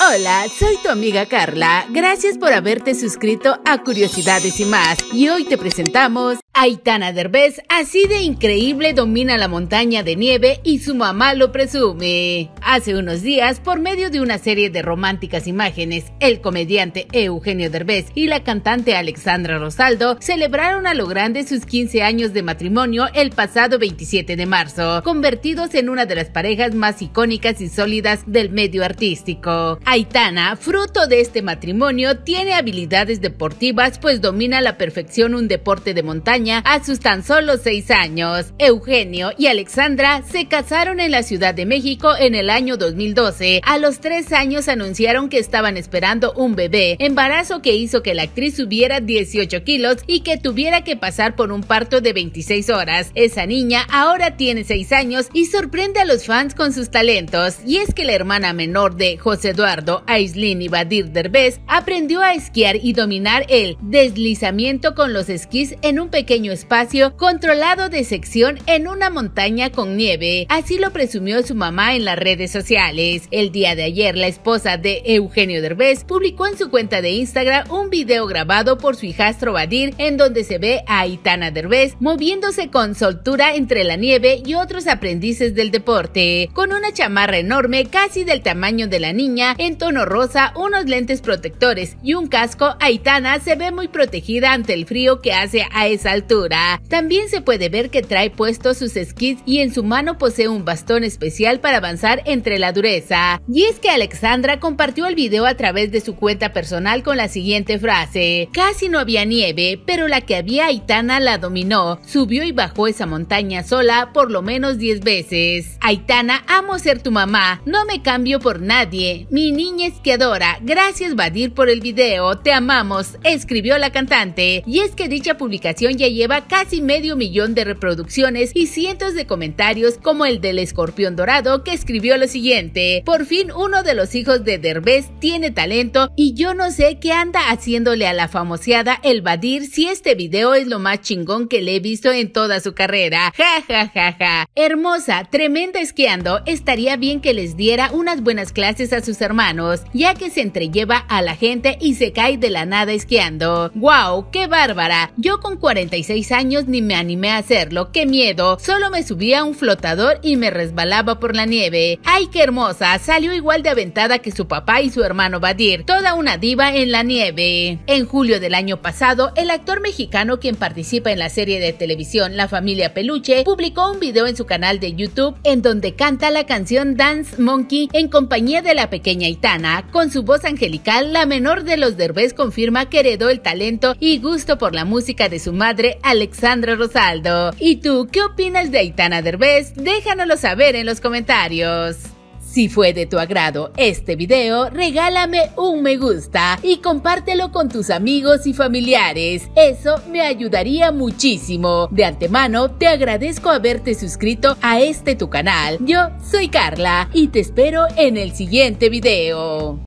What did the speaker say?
Hola, soy tu amiga Carla. Gracias por haberte suscrito a Curiosidades y más. Y hoy te presentamos Aitana Derbez así de increíble domina la montaña de nieve y su mamá lo presume. Hace unos días, por medio de una serie de románticas imágenes, el comediante Eugenio Derbez y la cantante Alexandra Rosaldo celebraron a lo grande sus 15 años de matrimonio el pasado 27 de marzo, convertidos en una de las parejas más icónicas y sólidas del medio artístico. Aitana, fruto de este matrimonio, tiene habilidades deportivas pues domina a la perfección un deporte de montaña a sus tan solo seis años. Eugenio y Alexandra se casaron en la Ciudad de México en el año 2012. A los tres años anunciaron que estaban esperando un bebé, embarazo que hizo que la actriz subiera 18 kilos y que tuviera que pasar por un parto de 26 horas. Esa niña ahora tiene seis años y sorprende a los fans con sus talentos. Y es que la hermana menor de José Eduardo, Aislinn y Badir Derbez, aprendió a esquiar y dominar el deslizamiento con los esquís en un pequeño pequeño espacio controlado de sección en una montaña con nieve. Así lo presumió su mamá en las redes sociales. El día de ayer, la esposa de Eugenio Derbez publicó en su cuenta de Instagram un video grabado por su hijastro Badir en donde se ve a Aitana Derbez moviéndose con soltura entre la nieve y otros aprendices del deporte, con una chamarra enorme casi del tamaño de la niña en tono rosa, unos lentes protectores y un casco, Aitana se ve muy protegida ante el frío que hace a esa altura. También se puede ver que trae puestos sus esquís y en su mano posee un bastón especial para avanzar entre la dureza. Y es que Alexandra compartió el video a través de su cuenta personal con la siguiente frase. Casi no había nieve, pero la que había Aitana la dominó. Subió y bajó esa montaña sola por lo menos 10 veces. Aitana, amo ser tu mamá. No me cambio por nadie. Mi niña es que adora. Gracias Badir por el video. Te amamos, escribió la cantante. Y es que dicha publicación ya lleva casi medio millón de reproducciones y cientos de comentarios como el del escorpión dorado que escribió lo siguiente, por fin uno de los hijos de Derbez tiene talento y yo no sé qué anda haciéndole a la famoseada el Badir si este video es lo más chingón que le he visto en toda su carrera, ja ja ja ja, hermosa, tremenda esquiando, estaría bien que les diera unas buenas clases a sus hermanos, ya que se entrelleva a la gente y se cae de la nada esquiando, wow, qué bárbara, yo con 40 años ni me animé a hacerlo, qué miedo. Solo me subía a un flotador y me resbalaba por la nieve. ¡Ay, qué hermosa! Salió igual de aventada que su papá y su hermano Badir, toda una diva en la nieve. En julio del año pasado, el actor mexicano quien participa en la serie de televisión La familia Peluche publicó un video en su canal de YouTube en donde canta la canción Dance Monkey en compañía de la pequeña Itana. Con su voz angelical, la menor de los derbés confirma que heredó el talento y gusto por la música de su madre Alexandro Alexandra Rosaldo. ¿Y tú qué opinas de Aitana Derbez? Déjanoslo saber en los comentarios. Si fue de tu agrado este video, regálame un me gusta y compártelo con tus amigos y familiares. Eso me ayudaría muchísimo. De antemano, te agradezco haberte suscrito a este tu canal. Yo soy Carla y te espero en el siguiente video.